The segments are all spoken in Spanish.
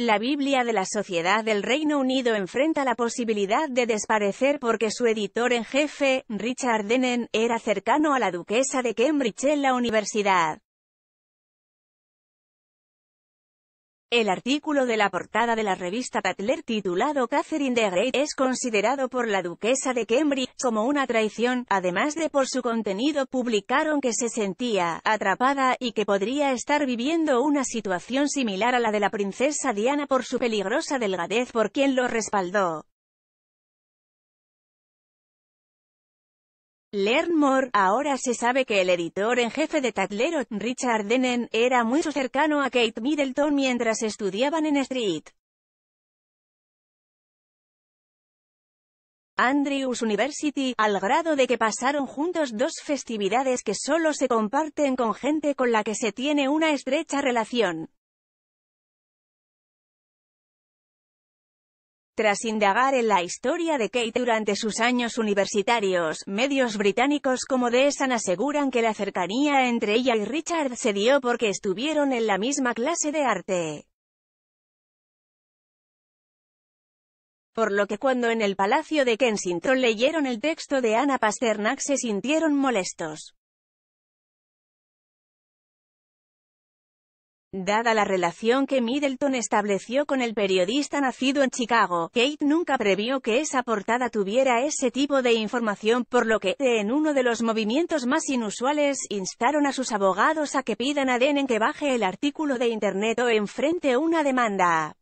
La Biblia de la Sociedad del Reino Unido enfrenta la posibilidad de desaparecer porque su editor en jefe, Richard Dennen, era cercano a la duquesa de Cambridge en la universidad. El artículo de la portada de la revista Tatler titulado Catherine de Grey es considerado por la duquesa de Cambridge como una traición, además de por su contenido publicaron que se sentía atrapada y que podría estar viviendo una situación similar a la de la princesa Diana por su peligrosa delgadez por quien lo respaldó. Learn More, ahora se sabe que el editor en jefe de Tatlero, Richard Denen, era muy cercano a Kate Middleton mientras estudiaban en Street. Andrews University, al grado de que pasaron juntos dos festividades que solo se comparten con gente con la que se tiene una estrecha relación. Tras indagar en la historia de Kate durante sus años universitarios, medios británicos como The Sun aseguran que la cercanía entre ella y Richard se dio porque estuvieron en la misma clase de arte. Por lo que cuando en el Palacio de Kensington leyeron el texto de Anna Pasternak se sintieron molestos. Dada la relación que Middleton estableció con el periodista nacido en Chicago, Kate nunca previó que esa portada tuviera ese tipo de información, por lo que, en uno de los movimientos más inusuales, instaron a sus abogados a que pidan a Denen que baje el artículo de Internet o enfrente una demanda.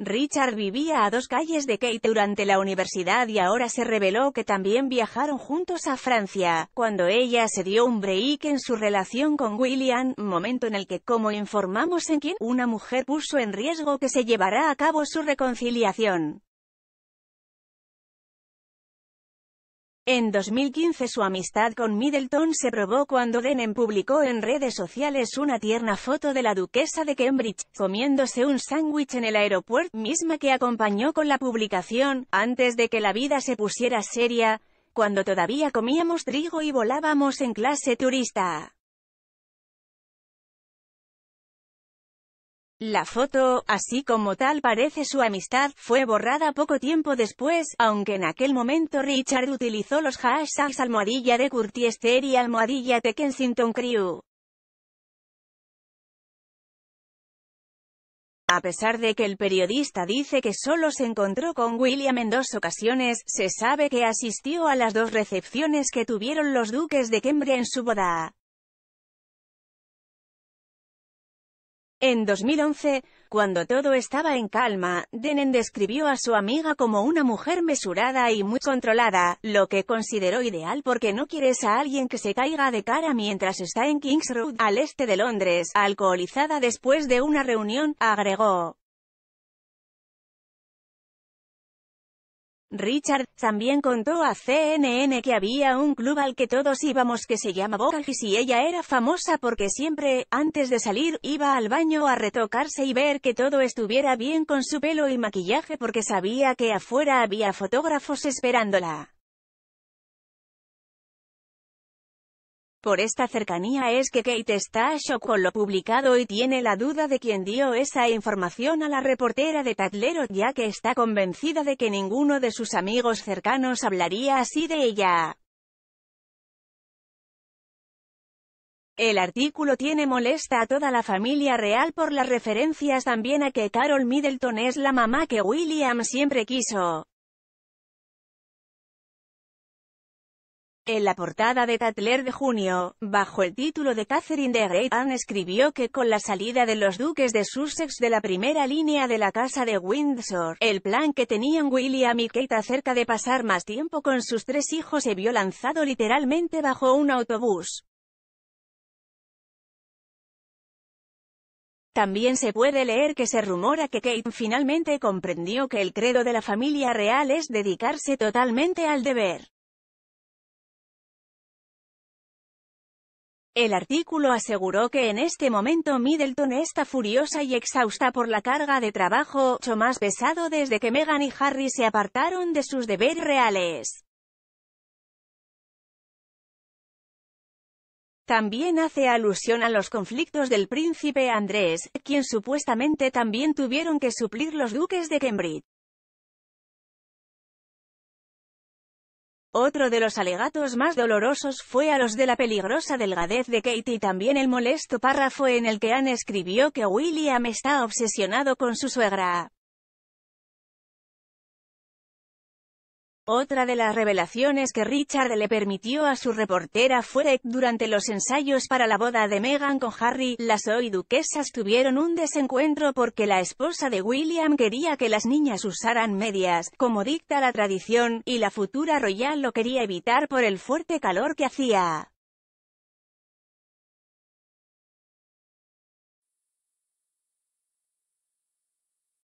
Richard vivía a dos calles de Kate durante la universidad y ahora se reveló que también viajaron juntos a Francia, cuando ella se dio un break en su relación con William, momento en el que, como informamos en quien, una mujer puso en riesgo que se llevará a cabo su reconciliación. En 2015 su amistad con Middleton se probó cuando Denham publicó en redes sociales una tierna foto de la duquesa de Cambridge, comiéndose un sándwich en el aeropuerto, misma que acompañó con la publicación, antes de que la vida se pusiera seria, cuando todavía comíamos trigo y volábamos en clase turista. La foto, así como tal parece su amistad, fue borrada poco tiempo después, aunque en aquel momento Richard utilizó los hashtags almohadilla de Curtiester y almohadilla de Kensington Crew. A pesar de que el periodista dice que solo se encontró con William en dos ocasiones, se sabe que asistió a las dos recepciones que tuvieron los duques de Cambridge en su boda. En 2011, cuando todo estaba en calma, Denen describió a su amiga como una mujer mesurada y muy controlada, lo que consideró ideal porque no quieres a alguien que se caiga de cara mientras está en King's Road, al este de Londres, alcoholizada después de una reunión, agregó. Richard también contó a CNN que había un club al que todos íbamos que se llama Bogagis y ella era famosa porque siempre, antes de salir, iba al baño a retocarse y ver que todo estuviera bien con su pelo y maquillaje porque sabía que afuera había fotógrafos esperándola. Por esta cercanía es que Kate está shock con lo publicado y tiene la duda de quién dio esa información a la reportera de Tatlero, ya que está convencida de que ninguno de sus amigos cercanos hablaría así de ella. El artículo tiene molesta a toda la familia real por las referencias también a que Carol Middleton es la mamá que William siempre quiso. En la portada de Tatler de junio, bajo el título de Catherine de Great Anne escribió que con la salida de los duques de Sussex de la primera línea de la casa de Windsor, el plan que tenían William y Kate acerca de pasar más tiempo con sus tres hijos se vio lanzado literalmente bajo un autobús. También se puede leer que se rumora que Kate finalmente comprendió que el credo de la familia real es dedicarse totalmente al deber. El artículo aseguró que en este momento Middleton está furiosa y exhausta por la carga de trabajo, mucho más pesado desde que Meghan y Harry se apartaron de sus deberes reales. También hace alusión a los conflictos del príncipe Andrés, quien supuestamente también tuvieron que suplir los duques de Cambridge. Otro de los alegatos más dolorosos fue a los de la peligrosa delgadez de Katie y también el molesto párrafo en el que Anne escribió que William está obsesionado con su suegra. Otra de las revelaciones que Richard le permitió a su reportera fue durante los ensayos para la boda de Meghan con Harry, las hoy duquesas tuvieron un desencuentro porque la esposa de William quería que las niñas usaran medias, como dicta la tradición, y la futura royal lo quería evitar por el fuerte calor que hacía.